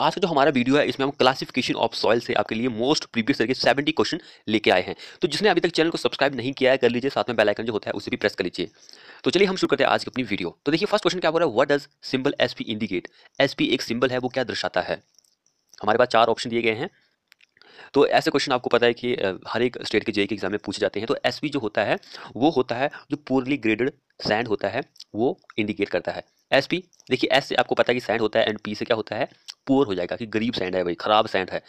आज का जो हमारा वीडियो है इसमें हम क्लासिफिकेशन ऑफ सॉइल से आपके लिए मोस्ट प्रीवियस तरीके सेवेंटी क्वेश्चन लेके आए हैं तो जिसने अभी तक चैनल को सब्सक्राइब नहीं किया है कर लीजिए साथ में बेलाइकन जो होता है उसे भी प्रेस कर लीजिए तो चलिए हम शुरू करते हैं आज की अपनी वीडियो तो देखिए फर्स्ट क्वेश्चन क्या हो रहा है what does symbol S indicate S एक सिंबल है वो क्या दर्शाता है हमारे पास चार ऑप्शन दिए गए हैं तो ऐसे क्वेश्चन आपको पता है कि हर एक स्टेट के जेई के एग्जाम में पूछे जाते हैं तो एस जो होता है वो होता है जो पोरली ग्रेडेड सैंड होता है वो इंडिकेट करता है एस पी देखिए एस से आपको पता है कि सैंड होता है एंड पी से क्या होता है पुअर हो जाएगा कि गरीब सैंड है भाई खराब सैंड है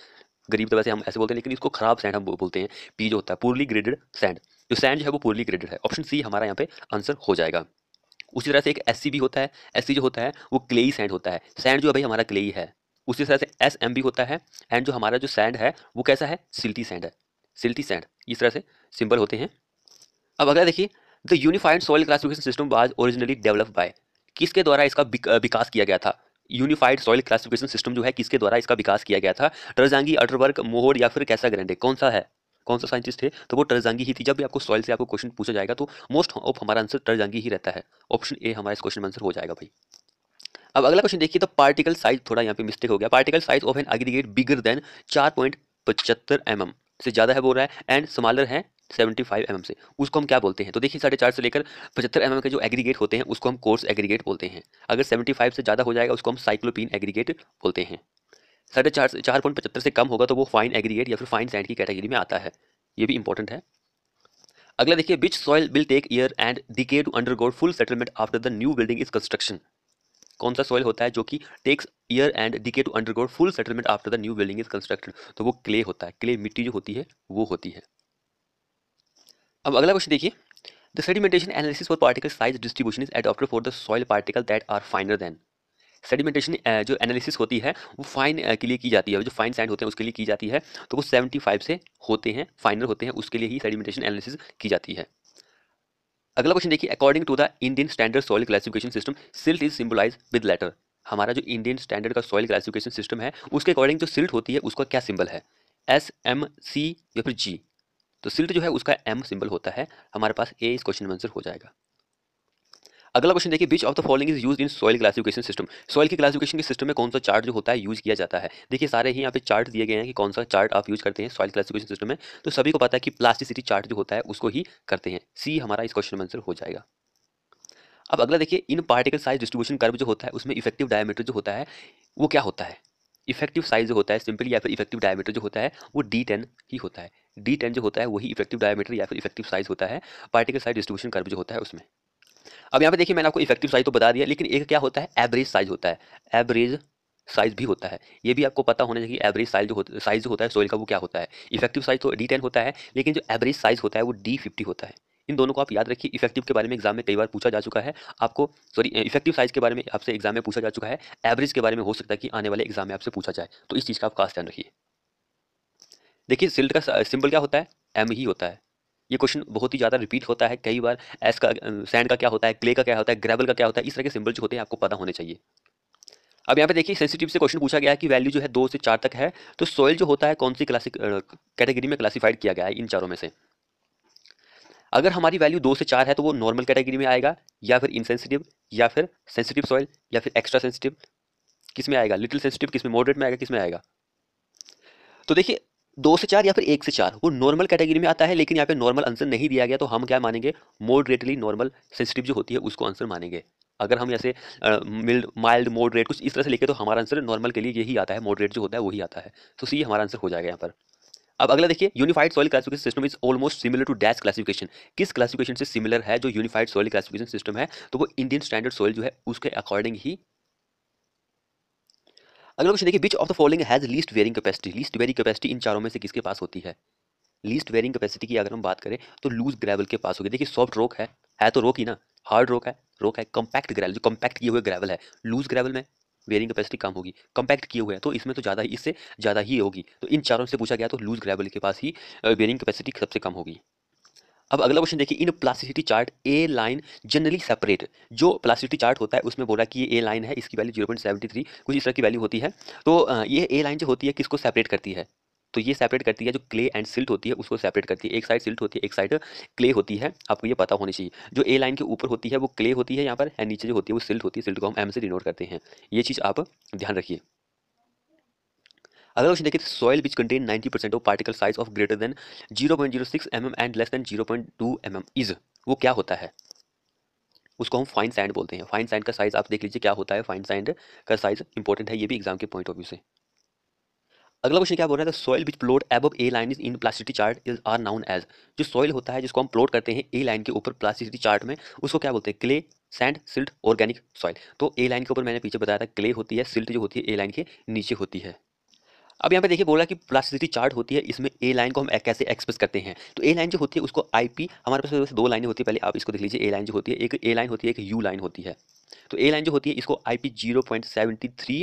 गरीब तो वैसे हम ऐसे बोलते हैं लेकिन इसको खराब सैंड हम बोलते हैं पी जो होता है पोरली ग्रेडेड सैंड जो सैंड जो है वो पोरली ग्रेडेड है ऑप्शन सी हमारा यहाँ पे आंसर हो जाएगा उसी तरह से एक एस भी होता है एस जो होता है वो क्लेई सैंड होता है सैंड जो है भाई हमारा क्लेई है उसी तरह से एस एम भी होता है एंड जो हमारा जो सैंड है वो कैसा है सिल्टी सैंड है सिल्टी सैंड इस तरह से सिंपल होते हैं अब अगला देखिए the unified soil classification system was originally develop by किसके द्वारा इसका विकास किया गया था यूनिफाइड सॉइल क्लासिफिकेशन सिस्टम जो है किसके द्वारा इसका विकास किया गया था टर्जांगी अटरवर्क मोहर या फिर कैसा ग्रैंडे कौन सा है कौन सा साइंटिस्ट थे तो वो टर्जांगी ही थी जब भी आपको सॉइल से आपको क्वेश्चन पूछा जाएगा तो मोस्ट ऑफ हमारा आंसर टर्जांगी ही रहता है ऑप्शन ए हमारा इस क्वेश्चन में आंसर हो जाएगा भाई अब अगला क्वेश्चन देखिए तो पार्टिकल साइज थोड़ा यहाँ पे मिस्टेक हो गया particle size of an aggregate bigger than चार पॉइंट पचहत्तर एम से ज़्यादा है बोल रहा है एंड स्मॉलर है सेवेंटी फाइव एम से उसको हम क्या बोलते हैं तो देखिए साढ़े चार से लेकर पचहत्तर एम के जो एग्रीगेट होते हैं उसको हम कोर्स एग्रीगेट बोलते हैं अगर सेवेंटी फाइव से ज़्यादा हो जाएगा उसको हम साइक्लोपिन एग्रीगेट बोलते हैं साढ़े चार से चार पॉइंट पचहत्तर से कम होगा तो वो फाइन एग्रीगेट या फिर फाइन सैंड की कैटेगरी में आता है ये भी इंपॉर्टेंट है अगला देखिए which soil will take year and decay to undergo full settlement after the new building is construction कौन सा सॉइल होता है जो कि takes year and decay to undergo full settlement after the new building is construction तो वो clay होता है क्ले मिट्टी जो होती है वो होती है अब अगला क्वेश्चन देखिए the sedimentation analysis for particle size distribution is adopted for the soil particle that are finer than sedimentation जो एनालिसिस होती है वो फाइन के लिए की जाती है जो फाइन सैंड होते हैं उसके लिए की जाती है तो वो सेवेंटी फाइव से होते हैं फाइनर होते हैं उसके लिए ही सेडिमेंटेशन एनालिसिस की जाती है अगला क्वेश्चन देखिए according to the Indian standard soil classification system silt is symbolize with letter हमारा जो इंडियन स्टैंडर्ड का सॉइल क्लासिफिकेशन सिस्टम है उसके अकॉर्डिंग जो सिल्ट होती है उसका क्या सिंबल है एस एम सी या फिर जी तो सिल्ट जो है उसका एम सिंबल होता है हमारे पास ए इस क्वेश्चन में आंसर हो जाएगा अगला क्वेश्चन देखिए which of the following is use in soil classification system soil के क्लासिफिकेशन के सिस्टम में कौन सा चार्ट जो होता है यूज किया जाता है देखिए सारे ही यहाँ पे चार्ट दिए गए हैं कि कौन सा चार्ट आप यूज करते हैं सॉइल क्लासिफिकेशन सिस्टम में तो सभी को पता है कि प्लास्टिसिटी चार्ट जो होता है उसको ही करते हैं सी हमारा इस क्वेश्चन में आंसर हो जाएगा अब अगला देखिए in particle size distribution curve जो होता है उसमें इफेक्टिव डायमीटर जो होता है वो क्या होता है इफेक्टिव साइज होता है सिंपली या फिर इफेक्टिव डायमीटर जो होता है वो डी टेन ही होता है डी टेन जो होता है वही इफेक्टिव डायमीटर या फिर इफेक्टिव साइज होता है पार्टिकल साइज डिस्ट्रीब्यूशन कर्व जो होता है उसमें अब यहाँ पे देखिए मैंने आपको इफेक्टिव साइज तो बता दिया लेकिन एक क्या होता है एवरेज साइज होता है एवरेज साइज भी होता है ये भी आपको पता होना चाहिए एवरेज साइज जो होता साइज जो होता है सोइल का वो क्या होता है इफेक्टिव साइज तो डी टेन होता है लेकिन जो एवरेज साइज होता है वो डी फिफ्टी होता है इन दोनों को आप याद रखिए इफेक्टिव के बारे में एग्जाम में कई बार पूछा जा चुका है आपको सॉरी इफेक्टिव साइज के बारे में आपसे एग्जाम में पूछा जा चुका है एवरेज के बारे में हो सकता है कि आने वाले एग्जाम में आपसे पूछा जाए तो इस चीज़ का आप खास ध्यान रखिए देखिए सिल्ट का सिंबल क्या होता है एम ही होता है ये क्वेश्चन बहुत ही ज़्यादा रिपीट होता है कई बार एस का सैंड का क्या होता है क्ले का क्या होता है ग्रेवल का क्या होता है इस तरह के सिंबल जो होते हैं आपको पता होने चाहिए अब यहाँ पे देखिए सेंसिटिव से क्वेश्चन पूछा गया है कि वैल्यू जो है दो से चार तक है तो सॉइल जो होता है कौन सी क्लासिक कैटेगरी में क्लासिफाइड किया गया है इन चारों में से अगर हमारी वैल्यू दो से चार है तो वो नॉर्मल कैटेगरी में आएगा या फिर इनसेंसिटिव या फिर सेंसिटिव सॉइल या फिर एक्स्ट्रा सेंसिटिव किस में आएगा लिटिल सेंसिटिव किस में मॉडरेट में आएगा किस में आएगा तो देखिए दो से चार या फिर एक से चार वो नॉर्मल कैटेगरी में आता है लेकिन यहाँ पे नॉर्मल आंसर नहीं दिया गया तो हम क्या मानेंगे मॉडरेटली नॉर्मल सेंसिटिव जो होती है उसको आंसर मानेंगे अगर हम ऐसे मिल्ड माइल्ड मॉडरेट कुछ इस तरह से लेके तो हमारा आंसर नॉर्मल के लिए यही आता है मॉडरेट जो होता है वही आता है तो सी हमारा आंसर हो जाएगा यहाँ पर अब अगला देखिए unified soil classification system is almost similar to dash classification किस क्लासिफिकेशन से सिमिलर है जो यूनिफाइड सॉइल क्लासिफिकेशन सिस्टम है तो वो इंडियन स्टैंडर्ड सॉइल जो है उसके अकॉर्डिंग ही अगला क्वेश्चन देखिए which of the following has least bearing capacity least bearing capacity इन चारों में से किसके पास होती है लीस्ट वेयरिंग कैपेसिटी की अगर हम बात करें तो लूज ग्रेवल के पास होगी देखिए सॉफ्ट रोक है है तो रोक ही ना हार्ड रोक है रोक है कॉम्पैक्ट ग्रेवल जो कॉम्पैक्ट किए हुए ग्रेवल है लूज ग्रेवल में वेयरिंग कैपेसिटी कम होगी कंपैक्ट किए हुए हैं तो इसमें तो ज़्यादा ही इससे ज़्यादा ही होगी तो इन चारों से पूछा गया तो लूज ग्रेवल के पास ही वेयरिंग कैपेसिटी सबसे कम होगी अब अगला क्वेश्चन देखिए in plasticity chart A line generally separate जो प्लास्टिसिटी चार्ट होता है उसमें बोला कि ये ए लाइन है इसकी value zero point seventy three कुछ इस तरह की वैल्यू होती है तो ये ए लाइन जो होती है किसको सेपरेट करती है तो ये सेपरेट करती है जो क्ले एंड सिल्ट होती है उसको सेपरेट करती है एक साइड सिल्ट होती है एक साइड क्ले होती है आपको ये पता होनी चाहिए जो ए लाइन के ऊपर होती है वो क्ले होती है यहाँ पर एंड नीचे जो होती है वो सिल्ट होती है सिल्ट को हम एम से डिनोट करते हैं ये चीज़ आप ध्यान रखिए अगला क्वेश्चन देखिए soil which contain 90 percent of particle size of greater than 0.06 M mm and less than 0.2 mm is वो क्या होता है उसको हम फाइन सैंड बोलते हैं फाइन सैंड का साइज आप देख लीजिए क्या होता है फाइन सैंड का साइज इंपॉर्टेंट है ये भी एग्जाम के पॉइंट ऑफ व्यू से अगला क्वेश्चन क्या बोल रहा है soil which plot above A line is in plasticity chart is are known as जो सॉइल होता है जिसको हम प्लॉट करते हैं ए लाइन के ऊपर प्लास्टिसिटी चार्ट में उसको क्या बोलते हैं clay sand silt organic soil तो ए लाइन के ऊपर मैंने पीछे बताया था क्ले होती है सिल्ट जो होती है ए लाइन के नीचे होती है अब यहाँ पे देखिए बोला कि प्लास्टिसिटी चार्ट होती है इसमें ए लाइन को हम कैसे एक्सप्रेस करते हैं तो ए लाइन जो होती है उसको आईपी हमारे पास दो लाइनें होती है पहले आप इसको देख लीजिए ए लाइन जो होती है एक ए लाइन होती है एक यू लाइन होती है तो ए लाइन जो होती है इसको I P zero point seventy three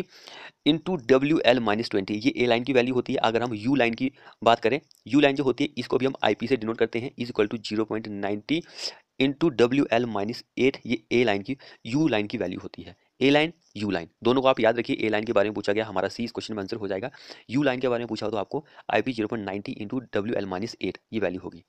into W L minus twenty ये ए लाइन की वैल्यू होती है अगर हम यू लाइन की बात करें यू लाइन जो होती है इसको भी हम आई पी से डिनोट करते हैं is equal to zero point ninety into W L minus eight ये ए लाइन की यू लाइन की वैल्यू होती है ए लाइन यू लाइन दोनों को आप याद रखिए ए लाइन के बारे में पूछा गया हमारा सी इस क्वेश्चन में आंसर हो जाएगा यू लाइन के बारे में पूछा तो आपको I P zero point ninety into W L minus eight ये वैल्यू होगी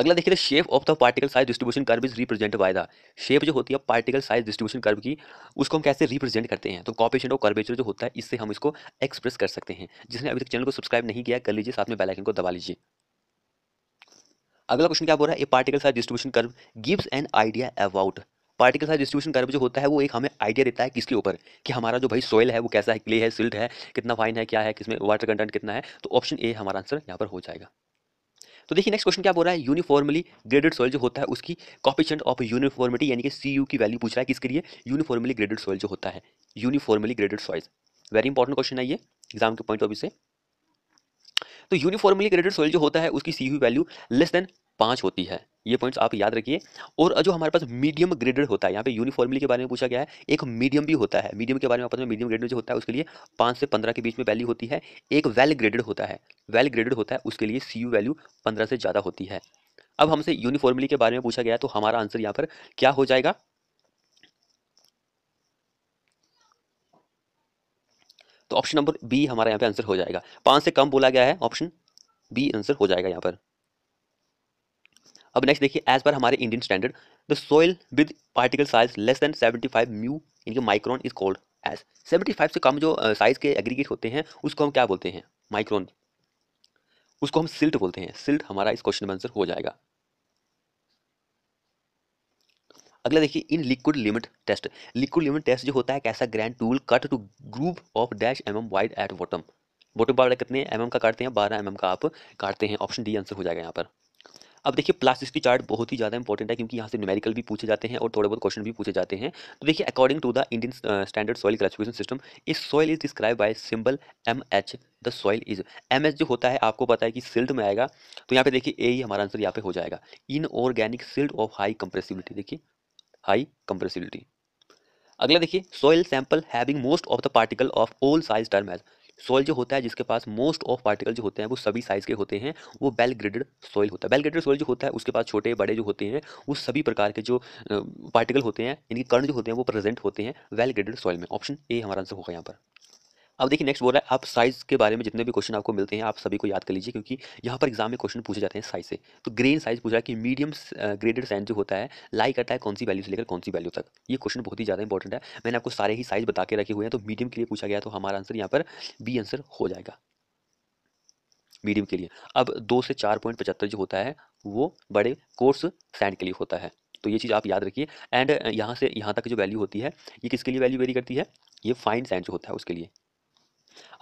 अगला देखिए shape of the particle size distribution curve is represent by the shape जो होती है पार्टिकल साइज डिस्ट्रीब्यूशन कर्व की उसको हम कैसे रिप्रेजेंट करते हैं तो कॉपेशन और कर्वेचर जो होता है इससे हम इसको एक्सप्रेस कर सकते हैं जिसने अभी तक चैनल को सब्सक्राइब नहीं किया कर लीजिए साथ में बेल आइकन को दबा लीजिए अगला क्वेश्चन क्या बोल रहा है a particle size distribution curve gives an idea about particle size distribution curve जो होता है वो एक हमें आइडिया देता है किसके ऊपर कि हमारा जो भाई सॉइल है वो कैसा है क्ले है सिल्ट है कितना फाइन है क्या है किसमें वाटर कंटेंट कितना है तो ऑप्शन ए हमारा आंसर यहाँ पर हो जाएगा तो देखिए नेक्स्ट क्वेश्चन क्या बोल रहा है यूनिफॉर्मली ग्रेडेड सॉइल जो होता है उसकी कॉपिशेंट ऑफ यूनिफॉर्मिटी यानी कि सी यू की वैल्यू पूछ रहा है किसके लिए यूनिफॉर्मली ग्रेडेड सॉइल जो होता है uniformly graded soil very important question है ये एग्जाम के पॉइंट ऑफ व्यू से तो यूनिफॉर्मली ग्रेडेड सॉइल जो होता है उसकी C U value less than पाँच होती है ये पॉइंट्स आप याद रखिए और जो हमारे पास मीडियम ग्रेडेड होता है यहाँ पे यूनिफॉर्मली के बारे में पूछा गया है एक मीडियम भी होता है मीडियम के बारे में आपस में मीडियम ग्रेडेड जो होता है उसके लिए पाँच से पंद्रह के बीच में वैल्यू होती है एक वेल ग्रेडेड होता है वेल ग्रेडेड होता है उसके लिए सी वैल्यू पंद्रह से ज़्यादा होती है अब हमसे यूनिफॉर्मली के बारे में पूछा गया तो हमारा आंसर यहाँ पर क्या हो जाएगा तो ऑप्शन नंबर बी हमारा यहाँ पे आंसर हो जाएगा पाँच से कम बोला गया है ऑप्शन बी आंसर हो जाएगा यहाँ पर अब नेक्स्ट देखिए एज पर हमारे Indian standard the soil with particle size less than seventy five mu इनके micron is called as seventy five से कम जो साइज के एग्रीगेट होते हैं उसको हम क्या बोलते हैं माइक्रोन उसको हम सिल्ट बोलते हैं सिल्ट हमारा इस क्वेश्चन में आंसर हो जाएगा अगला देखिए in liquid limit test liquid limit test जो होता है Casagrande tool cut to group of dash M M wide at bottom bottom part कितने एम mm एम का काटते हैं बारह एम mm एम का आप काटते हैं ऑप्शन डी आंसर हो जाएगा यहाँ पर अब देखिए प्लास्टिसिटी चार्ट बहुत ही ज़्यादा इंपॉर्टेंट है क्योंकि यहाँ से न्यूमेरिकल भी पूछे जाते हैं और थोड़े बहुत क्वेश्चन भी पूछे जाते हैं तो देखिए according to the Indian standard soil classification system इस soil is describe by symbol M H the soil is M H जो होता है आपको पता है कि सिल्ट में आएगा तो यहाँ पे देखिए ए ही हमारा आंसर यहाँ पे हो जाएगा inorganic silt of high compressibility देखिए हाई कंप्रेसिबिलिटी अगला देखिए soil sample having most of the particle of all size term as soil जो होता है जिसके पास मोस्ट ऑफ पार्टिकल जो होते हैं वो सभी साइज़ के होते हैं वो वेल ग्रेडेड सॉइल होता है वेल ग्रेडेड सॉइल जो होता है उसके पास छोटे बड़े जो होते हैं वो सभी प्रकार के जो पार्टिकल होते हैं इनके कर्ण जो होते हैं वो प्रेजेंट होते हैं वेल ग्रेडेड सॉइल में ऑप्शन ए हमारा आंसर होगा यहाँ पर अब देखिए नेक्स्ट बोल रहा है आप साइज़ के बारे में जितने भी क्वेश्चन आपको मिलते हैं आप सभी को याद कर लीजिए क्योंकि यहाँ पर एग्जाम में क्वेश्चन पूछे जाते हैं साइज़ से तो ग्रेन साइज़ पूछ रहा है कि मीडियम ग्रेडेड सैंड जो होता है लाई करता है कौन सी वैल्यू से लेकर कौन सी वैल्यू तक ये क्वेश्चन बहुत ही ज़्यादा इंपॉर्टेंट है मैंने आपको सारे ही साइज़ बता के रखे हुए हैं तो मीडियम के लिए पूछा गया तो हमारा आंसर यहाँ पर बी आंसर हो जाएगा मीडियम के लिए अब दो से चार पॉइंट पचहत्तर जो होता है वो बड़े कोर्स सैंड के लिए होता है तो ये चीज़ आप याद रखिए एंड यहाँ से यहाँ तक जो वैल्यू होती है ये किसके लिए वैल्यू वेरी करती है ये फाइन सैंड जो होता है उसके लिए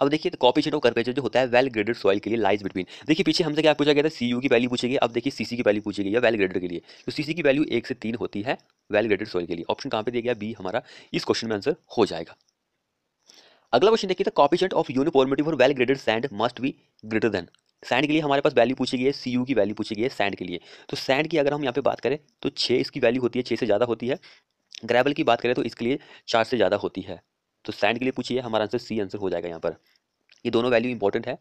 अब देखिए तो कॉपीचेट ऑफ कर्वेचर जो होता है वेल ग्रेडेड सॉइल के लिए लाइज बिटवीन देखिए पीछे हमसे क्या पूछा गया था सी की वैल्यू पूछेगी अब देखिए सीसी की वैल्यू पूछेगी या वेल ग्रेडेड के लिए तो सीसी की वैल्यू एक से तीन होती है वेल ग्रेडेड सॉइल के लिए ऑप्शन कहाँ पे दिया गया बी हमारा इस क्वेश्चन में आंसर हो जाएगा अगला क्वेश्चन देखिए तो coefficient of uniformity for well graded sand must be greater than sand के लिए हमारे पास वैल्यू पूछी गई है सी यू की वैल्यू पूछी गई है सैंड के लिए तो सैंड की अगर हम यहाँ पे बात करें तो छः इसकी वैल्यू होती है छः से ज़्यादा होती है ग्रेवल की बात करें तो इसके लिए चार से ज़्यादा होती है तो सैंड के लिए पूछिए हमारा आंसर सी आंसर हो जाएगा यहाँ पर ये दोनों वैल्यू इंपॉर्टेंट है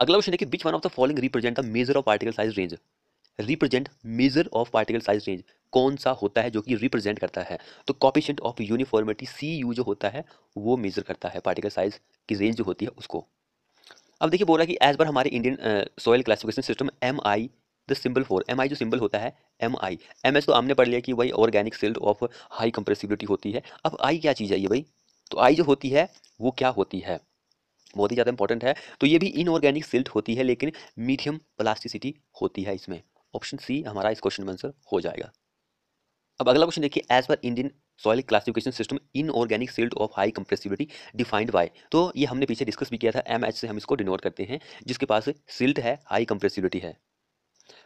अगला क्वेश्चन है कि one of the following represent the measure of particle size range represent measure of particle size range कौन सा होता है जो कि रिप्रेजेंट करता है तो coefficient of uniformity C U जो होता है वो मेजर करता है पार्टिकल साइज की रेंज जो होती है उसको अब देखिए बोला कि एज पर हमारे Indian soil classification system M I the symbol for M I जो सिंबल होता है एम आई एम एस तो हमने पढ़ लिया कि भाई organic silt of high compressibility होती है अब आई क्या चीज़ है ये भाई तो आई जो होती है वो क्या होती है बहुत ही ज़्यादा इंपॉर्टेंट है तो ये भी इनऑर्गेनिक सिल्ट होती है लेकिन मीडियम प्लास्टिसिटी होती है इसमें ऑप्शन सी हमारा इस क्वेश्चन में आंसर हो जाएगा अब अगला क्वेश्चन देखिए as per Indian soil classification system inorganic silt of high compressibility defined by तो ये हमने पीछे डिस्कस भी किया था एम एच से हम इसको डिनोट करते हैं जिसके पास सिल्ट है हाई कंप्रेसिबिलिटी है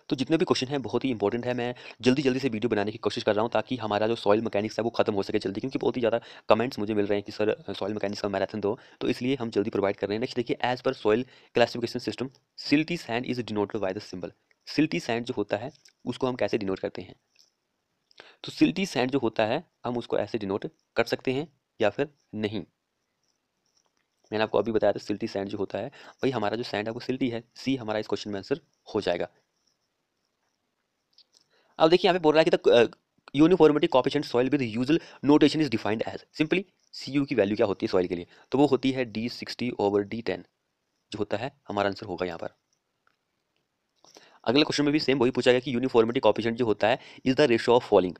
तो जितने भी क्वेश्चन हैं बहुत ही इंपॉर्टेंट है मैं जल्दी जल्दी से वीडियो बनाने की कोशिश कर रहा हूँ ताकि हमारा जो सॉइल मैकेनिक्स है वो खत्म हो सके जल्दी क्योंकि बहुत ही ज़्यादा कमेंट्स मुझे मिल रहे हैं कि सर सॉइल मैकेनिक्स का मैराथन दो तो इसलिए हम जल्दी प्रोवाइड कर रहे हैं नेक्स्ट देखिए as per soil classification system silty sand is denoted by the symbol silty sand जो होता है उसको हम कैसे डिनोट करते हैं तो सिल्टी सैंड जो होता है हम उसको ऐसे डिनोट कर सकते हैं या फिर नहीं मैंने आपको अभी बताया था सिल्टी सैंड जो होता है भाई हमारा जो सैंड है वो सिल्टी है सी हमारा इस क्वेश्चन में आंसर हो जाएगा अब देखिए यहाँ पे बोल रहा है कि the uniformity coefficient soil with usual notation is defined as simply C U की वैल्यू क्या होती है सॉइल के लिए तो वो होती है D sixty over D ten जो होता है हमारा आंसर होगा यहाँ पर अगले क्वेश्चन में भी सेम वही पूछा गया कि यूनिफॉर्मिटी कॉपिशेंट जो होता है is the ratio of following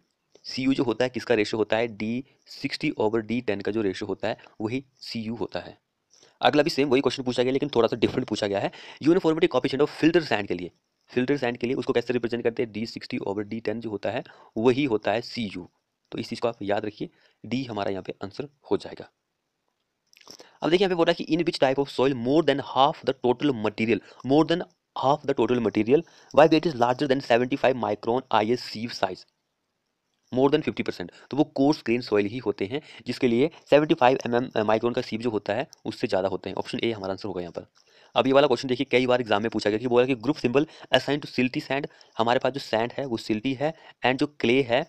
C U जो होता है किसका रेशो होता है D sixty over D ten का जो रेशो होता है वही सी यू होता है अगला भी सेम वही क्वेश्चन पूछा गया लेकिन थोड़ा सा डिफरेंट पूछा गया है uniformity coefficient of filter sand के लिए फिल्टर सैंड के लिए उसको कैसे रिप्रेजेंट करते हैं D sixty over D ten जो होता है वही होता है सी यू तो इस चीज़ को आप याद रखिए डी हमारा यहाँ पे आंसर हो जाएगा अब देखिए यहाँ पे बोला कि in which type of soil more than half the total material more than half the total material by weight is larger than five micron I S sieve size more than fifty percent तो वो coarse grain soil ही होते हैं जिसके लिए seventy five M M micron का sieve जो होता है उससे ज़्यादा होते हैं ऑप्शन ए हमारा आंसर होगा यहाँ पर अब ये वाला क्वेश्चन देखिए कई बार एग्जाम में पूछा गया कि बोला कि group symbol assign to silty sand हमारे पास जो सैंड है वो सिल्टी है एंड जो क्ले है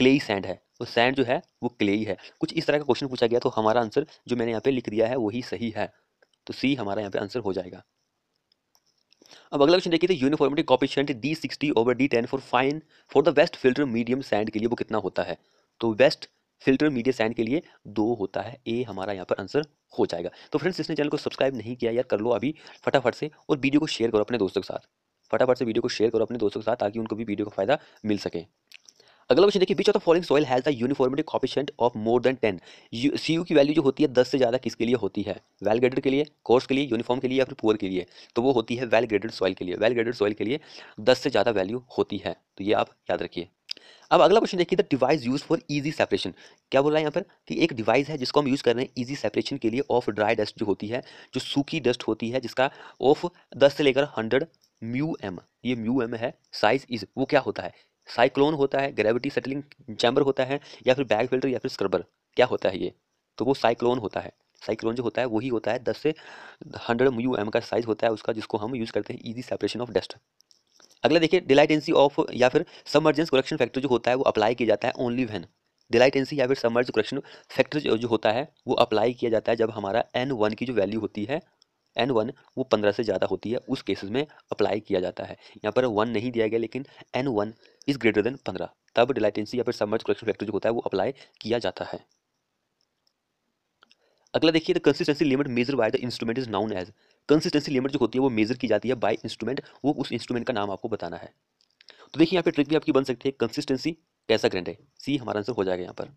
ही सैंड है तो सैंड जो है वो ही है कुछ इस तरह का क्वेश्चन पूछा गया तो हमारा आंसर जो मैंने यहाँ पे लिख दिया है वही सही है तो सी हमारा यहाँ पे आंसर हो जाएगा अब अगला क्वेश्चन देखिए uniformity coefficient D sixty over D ten for fine for the best filter medium sand के लिए वो कितना होता है तो बेस्ट फिल्टर मीडिया सैंड के लिए दो होता है ए हमारा यहाँ पर आंसर हो जाएगा तो फ्रेंड्स इसने चैनल को सब्सक्राइब नहीं किया यार कर लो अभी फटाफट से और वीडियो को शेयर करो अपने दोस्तों के साथ फटाफट से वीडियो को शेयर करो अपने दोस्तों के साथ ताकि उनको भी वीडियो का फायदा मिल सके अगला क्वेश्चन देखिए which of the following soil has the uniformity coefficient of more than ten C U की वैल्यू जो होती है दस से ज़्यादा किसके लिए होती है वेल ग्रेडेड के लिए कोर्स के लिए यूनिफॉर्म के लिए या फिर पुअर के लिए तो वो होती है वेल ग्रेडेड सॉइल के लिए वेल ग्रेडेड सॉइल के लिए दस से ज़्यादा वैल्यू होती है तो ये आप याद रखिए अब अगला क्वेश्चन देखिए the device use for easy separation क्या बोल रहा है यहाँ पर कि एक डिवाइस है जिसको हम यूज़ कर रहे हैं इजी सेपरेशन के लिए ऑफ ड्राई डस्ट जो होती है जो सूखी डस्ट होती है जिसका ऑफ दस से लेकर हंड्रेड म्यू एम ये म्यू एम है साइज इज वो क्या होता है साइक्लोन होता है ग्रेविटी सेटलिंग चैम्बर होता है या फिर बैग फिल्टर या फिर स्क्रबर क्या होता है ये तो वो साइक्लोन होता है साइक्लोन जो होता है वही होता है दस से हंड्रेड म्यू एम का साइज होता है उसका जिसको हम यूज़ करते हैं ईजी सेपरेशन ऑफ डस्ट अगला देखिए डिलाइटेंसी ऑफ या फिर समर्जेंस करेक्शन फैक्टर जो होता है वो अप्लाई किया जाता है ओनली वैन डिलाइटेंसी या फिर समर्ज करेक्शन फैक्टर जो होता है वो अप्लाई किया जाता है जब हमारा एन वन की जो वैल्यू होती है एन वन वो पंद्रह से ज़्यादा होती है उस केसेस में अप्लाई किया जाता है यहाँ पर वन नहीं दिया गया लेकिन N one is greater than पंद्रह तब डिलाइटेंसी या फिर समर्ज करेक्शन फैक्टर जो होता है वो अप्लाई किया जाता है अगला देखिए the consistency limit measure by the instrument is known as consistency limit जो होती है वो मेजर की जाती है बाय इंस्ट्रूमेंट वो उस इंस्ट्रूमेंट का नाम आपको बताना है तो देखिए यहाँ पे ट्रिक भी आपकी बन सकती है कंसिस्टेंसी कैसा ग्रेंड है सी हमारा आंसर हो जाएगा यहाँ पर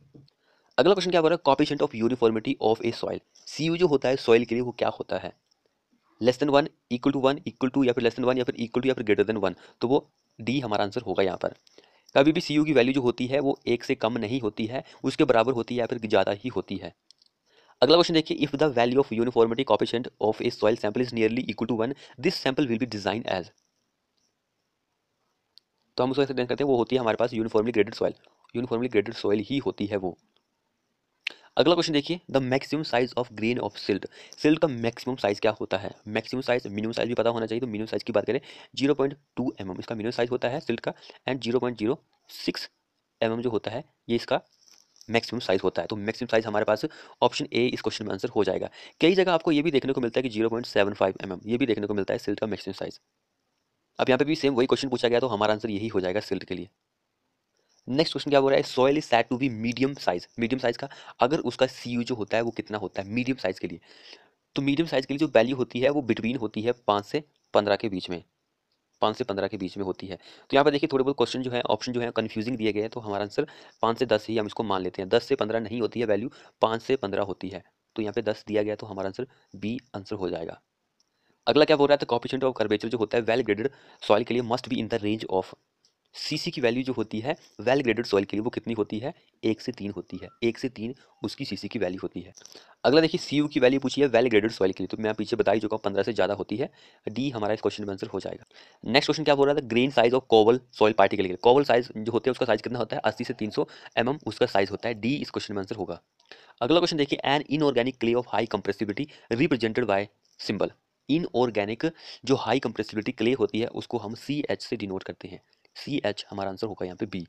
अगला क्वेश्चन क्या हो रहा है coefficient of uniformity of a soil C U जो होता है सॉइल के लिए वो क्या होता है less than one equal to one equal to या फिर लेस देन वन या फिर इक्वल टू या फिर ग्रेटर देन वन तो वो डी हमारा आंसर होगा यहाँ पर कभी भी सी की वैल्यू जो होती है वो एक से कम नहीं होती है उसके बराबर होती है या फिर ज़्यादा ही होती है अगला क्वेश्चन देखिए if the value of uniformity coefficient of a soil sample is nearly equal to one this sample will be design as तो हम उसको करते हैं वो होती है हमारे पास uniformly graded soil uniformly graded soil ही होती है वो अगला क्वेश्चन देखिए the maximum size of grain of silt silt का मैक्सिमम साइज क्या होता है मैक्सिमम साइज मिनिमम साइज भी पता होना चाहिए तो मिनिमम साइज की बात करें zero point two M M इसका मिनिमम साइज होता है सिल्ट का and zero point zero six M M जो होता है ये इसका मैक्सिमम साइज़ होता है तो मैक्सिमम साइज़ हमारे पास ऑप्शन ए इस क्वेश्चन में आंसर हो जाएगा कई जगह आपको ये भी देखने को मिलता है कि zero point seven five M M ये भी देखने को मिलता है सिल्ट का मैक्सिमम साइज़ अब यहाँ पे भी सेम वही क्वेश्चन पूछा गया तो हमारा आंसर यही हो जाएगा सिल्ट के लिए नेक्स्ट क्वेश्चन क्या हो रहा है soil is set to be medium size medium size का अगर उसका सी जो होता है वो कितना होता है मीडियम साइज के लिए तो मीडियम साइज के लिए जो वैल्यू होती है वो बिटवीन होती है पाँच से पंद्रह के बीच में पाँच से पंद्रह के बीच में होती है तो यहाँ पर देखिए थोड़े बहुत क्वेश्चन जो है ऑप्शन जो है कन्फ्यूजिंग दिए गए हैं तो हमारा आंसर पाँच से दस ही हम इसको मान लेते हैं दस से पंद्रह नहीं होती है वैल्यू पाँच से पंद्रह होती है तो यहाँ पे दस दिया गया तो हमारा आंसर बी आंसर हो जाएगा अगला क्या बोल रहा है तो कॉपिशेंट ऑफ कर्वेचर जो होता है वेल ग्रेडेड सॉइल के लिए must be in the range of C की वैल्यू जो होती है वेल ग्रेडेड सॉइल के लिए वो कितनी होती है एक से तीन होती है एक से तीन उसकी सी की वैल्यू होती है अगला देखिए सी की वैल्यू पूछी है वेल ग्रेडेड सॉइल के लिए तो मैं पीछे बता ही चुका हूँ पंद्रह से ज़्यादा होती है डी हमारा इस क्वेश्चन में आंसर हो जाएगा नेक्स्ट क्वेश्चन क्या बोल रहा था grain size of cobble soil particle के लिए कोवल साइज जो होता है उसका साइज कितना होता है अस्सी से तीन सौ एम उसका साइज होता है डी इस क्वेश्चन में आंसर होगा अगला क्वेश्चन देखिए an inorganic clay of high compressibility represented by symbol inorganic जो हाई कंप्रेसिबिलिटी क्ले होती है उसको हम सी एच से डिनोट करते हैं सी एच हमारा आंसर होगा यहाँ पे बी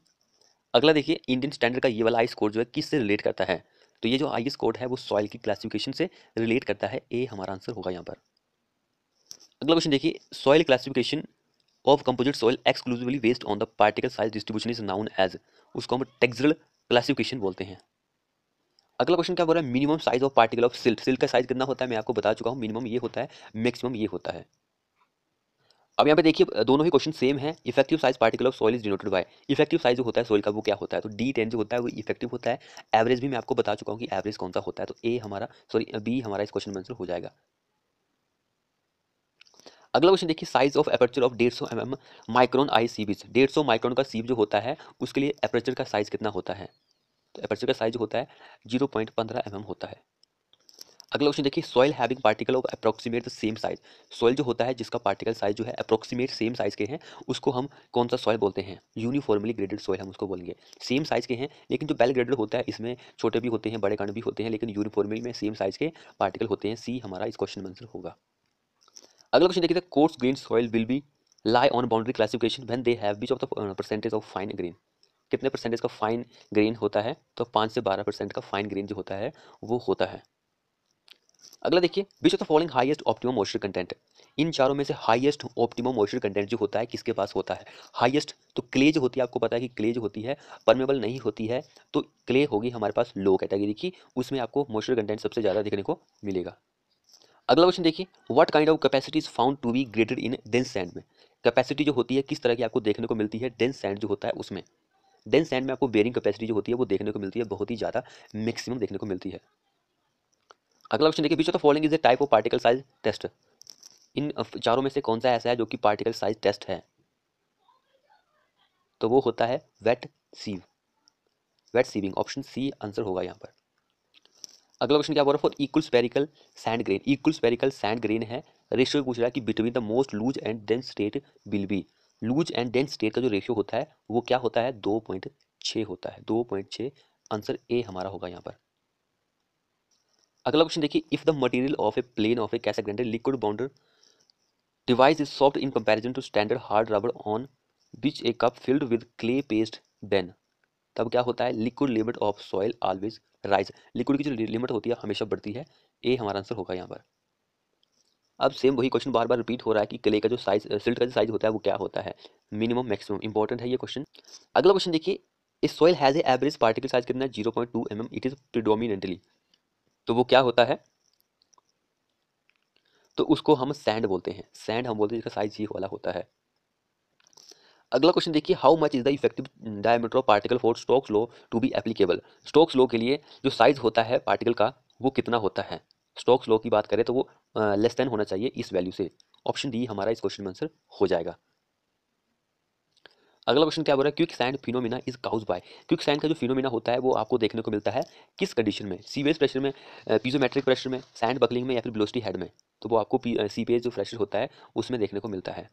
अगला देखिए इंडियन स्टैंडर्ड का ये वाला आई स्कोर जो है किस से रिलेट करता है तो ये जो आई स्कोर है वो सॉइल की क्लासिफिकेशन से रिलेट करता है ए हमारा आंसर होगा यहाँ पर अगला क्वेश्चन देखिए soil classification of composite soil exclusively based on the particle size distribution is known as उसको हम टेक्सरल क्लासिफिकेशन बोलते हैं अगला क्वेश्चन क्या बोल रहा है minimum size of particle of silt silt का साइज कितना होता है मैं आपको बता चुका हूँ मिनिमम ये होता है मैक्सिमम ये होता है अब यहाँ पे देखिए दोनों ही क्वेश्चन सेम है effective size particle of soil is denoted by effective size जो होता है सॉइल का वो क्या होता है तो डी टेन जो होता है वो इफेक्टिव होता है एवरेज भी मैं आपको बता चुका हूँ कि एवरेज कौन सा होता है तो ए हमारा सॉरी बी हमारा इस क्वेश्चन में आंसर हो जाएगा अगला क्वेश्चन देखिए साइज ऑफ एपर्चर ऑफ डेढ़ सौ M M micron I C बीच डेढ़ सौ माइक्रोन का सीप जो होता है उसके लिए एपर्चर का साइज कितना होता है तो एपर्चर का साइज होता है जीरो पॉइंट पंद्रह एम एम होता है अगला क्वेश्चन देखिए soil having particle of approximate the same size soil जो होता है जिसका पार्टिकल साइज जो है अप्रोक्सीमेट सेम साइज के हैं उसको हम कौन सा सॉइल बोलते हैं यूनिफॉर्मली ग्रेडेड सॉइल हम उसको बोलेंगे सेम साइज के हैं लेकिन जो बेल ग्रेडेड होता है इसमें छोटे भी होते हैं बड़े कण भी होते हैं लेकिन यूनिफॉर्मली में सेम साइज के पार्टिकल होते हैं सी हमारा इस क्वेश्चन में आंसर होगा अगला क्वेश्चन देखिए coarse grain soil will be lie on boundary classification when they have बीच of the percentage of fine grain कितने परसेंटेज का फाइन ग्रेन होता है तो पाँच से बारह परसेंट का फाइन ग्रेन जो होता है वो होता है अगला देखिए which of the following highest optimum moisture content इन चारों में से हाईएस्ट ऑप्टिमम मॉइस्चर कंटेंट जो होता है किसके पास होता है हाईएस्ट तो क्ले जो होती है आपको पता है कि क्ले जो होती है परमेबल नहीं होती है तो क्ले होगी हमारे पास लो कैटेगरी की उसमें आपको मॉइस्चर कंटेंट सबसे ज़्यादा देखने को मिलेगा अगला क्वेश्चन देखिए what kind of capacity is found to be greatest in dense sand में कैपेसिटी जो होती है किस तरह की आपको देखने को मिलती है डेंस सैंड जो होता है उसमें डेंस सैंड में आपको बेरिंग कैपेसिटी जो होती है वो देखने को मिलती है बहुत ही ज़्यादा मैक्सिमम देखने को मिलती है अगला क्वेश्चन देखिए which of following is a type of particle size test इन चारों में से कौन सा ऐसा है जो कि पार्टिकल साइज टेस्ट है तो वो होता है wet sieve wet sieving option C answer होगा यहाँ पर अगला क्वेश्चन क्या बोल रहा है for equal spherical sand grain equal spherical sand grain है रेशियो पूछ रहा है कि between the most loose and dense state will be loose and dense state का जो रेशियो होता है वो क्या होता है दो पॉइंट छः होता है दो पॉइंट छः आंसर ए हमारा होगा यहाँ पर अगला क्वेश्चन देखिए if the material of a plane of a Casagrande liquid bounder device is soft in comparison to standard hard rubber on which a cup filled with clay paste then तब क्या होता है liquid limit of soil always rise liquid की जो limit होती है हमेशा बढ़ती है ए हमारा आंसर होगा यहाँ पर अब सेम वही क्वेश्चन बार बार रिपीट हो रहा है कि क्ले का जो साइज सिल्ट का जो साइज होता है वो क्या होता है मिनिमम मैक्सिमम इंपॉर्टेंट है ये क्वेश्चन अगला क्वेश्चन देखिए इस soil has a average particle size कितना zero point two M M it is predominantly तो वो क्या होता है तो उसको हम सैंड बोलते हैं सैंड हम बोलते हैं जिसका साइज ये वाला होता है अगला क्वेश्चन देखिए how much is the effective diameter of particle for Stokes law to be applicable Stokes law के लिए जो साइज होता है पार्टिकल का वो कितना होता है स्टोक्स लो की बात करें तो वो लेस देन होना चाहिए इस वैल्यू से ऑप्शन डी हमारा इस क्वेश्चन में आंसर हो जाएगा अगला क्वेश्चन क्या बोल रहा है quick sand phenomena is cause by quick sand का जो फिनोमिना होता है वो आपको देखने को मिलता है किस कंडीशन में सीवेज प्रेशर में पीजोमेट्रिक प्रेशर में सैंड बकलिंग में या फिर ब्लोस्टी हेड में तो वो आपको सीवेज जो प्रेशर होता है उसमें देखने को मिलता है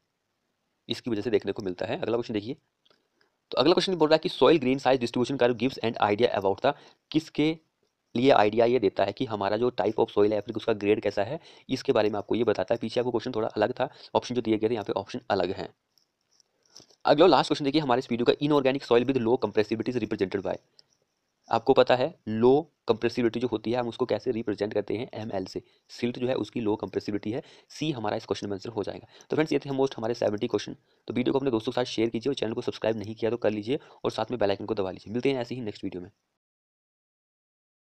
इसकी वजह से देखने को मिलता है अगला क्वेश्चन देखिए तो अगला क्वेश्चन बोल रहा है कि सॉइल ग्रेन साइज डिस्ट्रीब्यूशन का गिव्स एंड आइडिया अबाउट था किसके लिए आइडिया ये देता है कि हमारा जो टाइप ऑफ सॉइल है फिर उसका ग्रेड कैसा है इसके बारे में आपको ये बताता है पीछे आपको क्वेश्चन थोड़ा अलग था ऑप्शन जो दिए गए थे यहाँ पे ऑप्शन अलग हैं अगला लास्ट क्वेश्चन देखिए हमारे इस वीडियो का inorganic soil with low compressibility is represented by आपको पता है लो कंप्रेसिबिलिटी जो होती है हम उसको कैसे रिप्रेजेंट करते हैं एम एल से सिल्ट जो है उसकी लो कंप्रेसिबिलिटी है सी हमारा इस क्वेश्चन में आंसर हो जाएगा तो फ्रेंड्स ये थे मोस्ट हमारे सेवेंटी क्वेश्चन तो वीडियो को अपने दोस्तों के साथ शेयर कीजिए और चैनल को सब्सक्राइब नहीं किया तो कर लीजिए और साथ में बेलाइकन को दबा लीजिए मिलते हैं ऐसे ही नेक्स्ट वीडियो में